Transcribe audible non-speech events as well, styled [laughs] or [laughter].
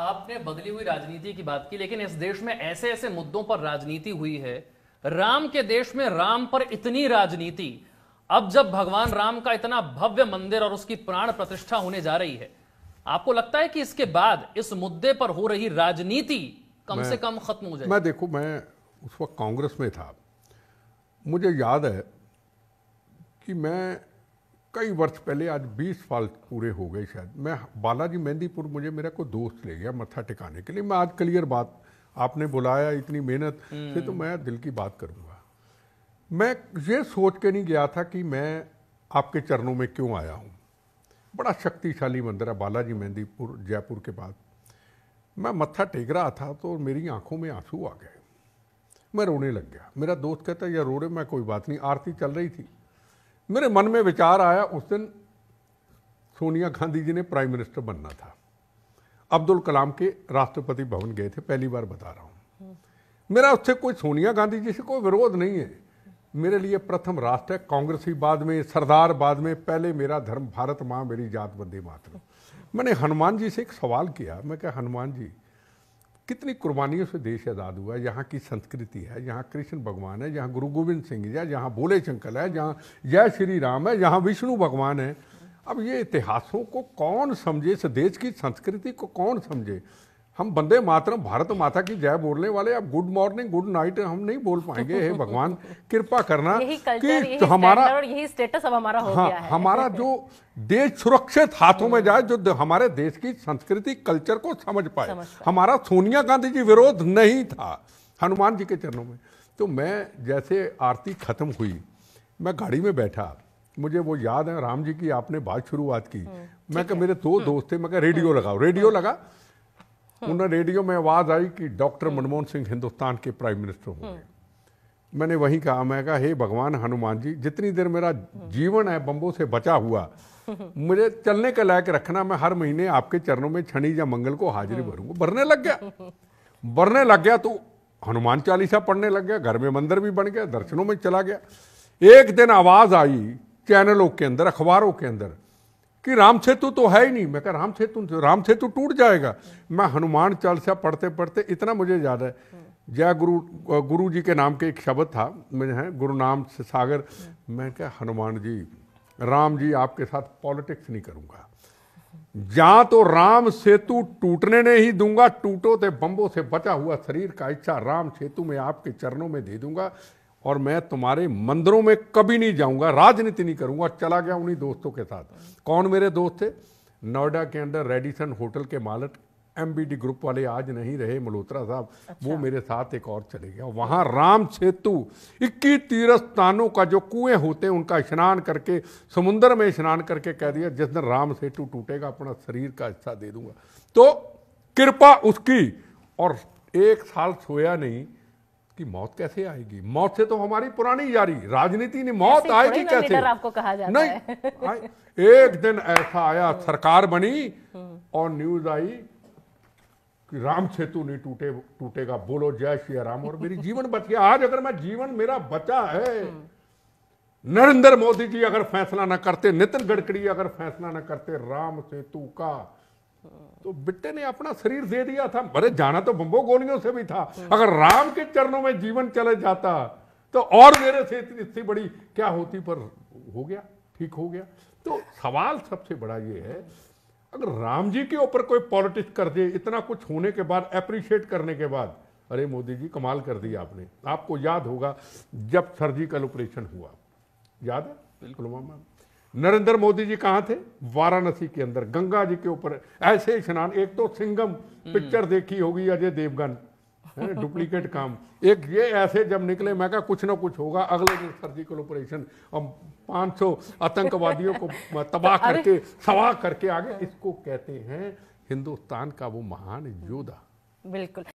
आपने बदली हुई राजनीति की बात की लेकिन इस देश में ऐसे ऐसे मुद्दों पर राजनीति हुई है राम के देश में राम पर इतनी राजनीति अब जब भगवान राम का इतना भव्य मंदिर और उसकी प्राण प्रतिष्ठा होने जा रही है आपको लगता है कि इसके बाद इस मुद्दे पर हो रही राजनीति कम से कम खत्म हो जाएगी मैं देखो मैं उस वक्त कांग्रेस में था मुझे याद है कि मैं कई वर्ष पहले आज 20 साल पूरे हो गए शायद मैं बालाजी मेहंदीपुर मुझे मेरा कोई दोस्त ले गया मत्था टिकाने के लिए मैं आज क्लियर बात आपने बुलाया इतनी मेहनत से तो हम्म। मैं दिल की बात करूँगा मैं ये सोच के नहीं गया था कि मैं आपके चरणों में क्यों आया हूँ बड़ा शक्तिशाली मंदिर है बालाजी मेहंदीपुर जयपुर के बाद मैं मत्था टेक रहा था तो मेरी आंखों में आंसू आ गए मैं रोने लग गया मेरा दोस्त कहता है यार रो रहे मैं कोई बात नहीं आरती चल रही थी मेरे मन में विचार आया उस दिन सोनिया गांधी जी ने प्राइम मिनिस्टर बनना था अब्दुल कलाम के राष्ट्रपति भवन गए थे पहली बार बता रहा हूँ मेरा उससे कोई सोनिया गांधी जी से कोई विरोध नहीं है मेरे लिए प्रथम राष्ट्र है कांग्रेस ही बाद में सरदार बाद में पहले मेरा धर्म भारत माँ मेरी जात बंदी मात्र मैंने हनुमान जी से एक सवाल किया मैं क्या हनुमान जी कितनी कुर्बानियों से देश आज़ाद हुआ है यहाँ की संस्कृति है यहाँ कृष्ण भगवान है जहाँ गुरु गोविंद सिंह जी है जहाँ भोले शंकर है जहाँ जय श्री राम है जहाँ विष्णु भगवान है अब ये इतिहासों को कौन समझे इस देश की संस्कृति को कौन समझे हम बंदे मातरम भारत माता की जय बोलने वाले अब गुड मॉर्निंग गुड नाइट हम नहीं बोल पाएंगे हे भगवान [laughs] कृपा करना कि तो हमारा यही स्टेटस अब हमारा हो हाँ, गया है हमारा जो देश सुरक्षित हाथों में जाए जो हमारे देश की संस्कृति कल्चर को समझ पाए, समझ हमारा सोनिया गांधी जी विरोध नहीं था हनुमान जी के चरणों में तो मैं जैसे आरती खत्म हुई मैं गाड़ी में बैठा मुझे वो याद है राम जी की आपने बात शुरुआत की हम्म, मैं मेरे दो हम्म। दोस्त थे मैं रेडियो हम्म। लगाओ रेडियो लगा हाँ। उन्हें रेडियो में आवाज़ आई कि डॉक्टर हम्म। मनमोहन सिंह हिंदुस्तान के प्राइम मिनिस्टर होंगे हम्म। मैंने वहीं कहा मैं कहा हे भगवान हनुमान जी जितनी देर मेरा हम्म। जीवन है बम्बों से बचा हुआ मुझे चलने के लायक रखना मैं हर महीने आपके चरणों में छनी या मंगल को हाजिरी भरूंगा भरने लग गया भरने लग गया तो हनुमान चालीसा पढ़ने लग गया घर में मंदिर भी बन गया दर्शनों में चला गया एक दिन आवाज़ आई चैनलों के अंदर अखबारों के अंदर कि राम सेतु तो है ही नहीं मैं कहा राम सेतु तो, राम सेतु टूट जाएगा मैं हनुमान चालीसा पढ़ते पढ़ते इतना मुझे याद है जय गुरु गुरु जी के नाम के एक शब्द था मुझे है गुरु नाम से सागर मैं क्या हनुमान जी राम जी आपके साथ पॉलिटिक्स नहीं करूँगा जा तो राम सेतु टूटने नहीं ही दूंगा टूटो थे बम्बों से बचा हुआ शरीर का इच्छा राम सेतु में आपके चरणों में दे दूंगा और मैं तुम्हारे मंदिरों में कभी नहीं जाऊंगा राजनीति नहीं करूंगा चला गया उन्हीं दोस्तों के साथ कौन मेरे दोस्त थे नोएडा के अंदर रेडिसन होटल के मालक एम ग्रुप वाले आज नहीं रहे मल्होत्रा साहब अच्छा। वो मेरे साथ एक और चले गया वहाँ राम सेतु इक्कीस स्थानों का जो कुएं होते हैं उनका स्नान करके समुन्द्र में स्नान करके कह दिया जिस दिन राम सेतु टूटेगा अपना शरीर का हिस्सा दे दूंगा तो कृपा उसकी और एक साल सोया नहीं कि मौत कैसे आएगी मौत से तो हमारी पुरानी यारी राजनीति ने मौत आएगी कैसे आपको कहा जाता नहीं है। एक दिन ऐसा आया सरकार बनी और न्यूज आई कि राम सेतु नहीं टूटे टूटेगा बोलो जय श्री राम और मेरी जीवन बच गया आज अगर मैं जीवन मेरा बचा है नरेंद्र मोदी जी अगर फैसला ना करते नितिन गडकरी अगर फैसला ना करते राम सेतु का तो बिट्टे ने अपना शरीर दे दिया था अरे जाना तो बम्बो गोलियों से भी था हम्म। अगर राम के चरणों में जीवन चले जाता तो और मेरे से इतनी इतनी बड़ी क्या होती पर हो गया ठीक हो गया तो सवाल सबसे बड़ा ये है अगर राम जी के ऊपर कोई पॉलिटिक्स कर दे इतना कुछ होने के बाद अप्रिशिएट करने के बाद अरे मोदी जी कमाल कर दिया आपने आपको याद होगा जब सर्जिकल ऑपरेशन हुआ याद है बिल्कुल नरेंद्र मोदी जी कहाँ थे वाराणसी के अंदर गंगा जी के ऊपर ऐसे स्नान एक तो सिंगम पिक्चर देखी होगी अजय देवगन डुप्लीकेट काम एक ये ऐसे जब निकले मैं कहा कुछ ना कुछ होगा अगले दिन सर्जिकल ऑपरेशन और 500 आतंकवादियों को तबाह करके सवाह करके आगे इसको कहते हैं हिंदुस्तान का वो महान योद्धा बिल्कुल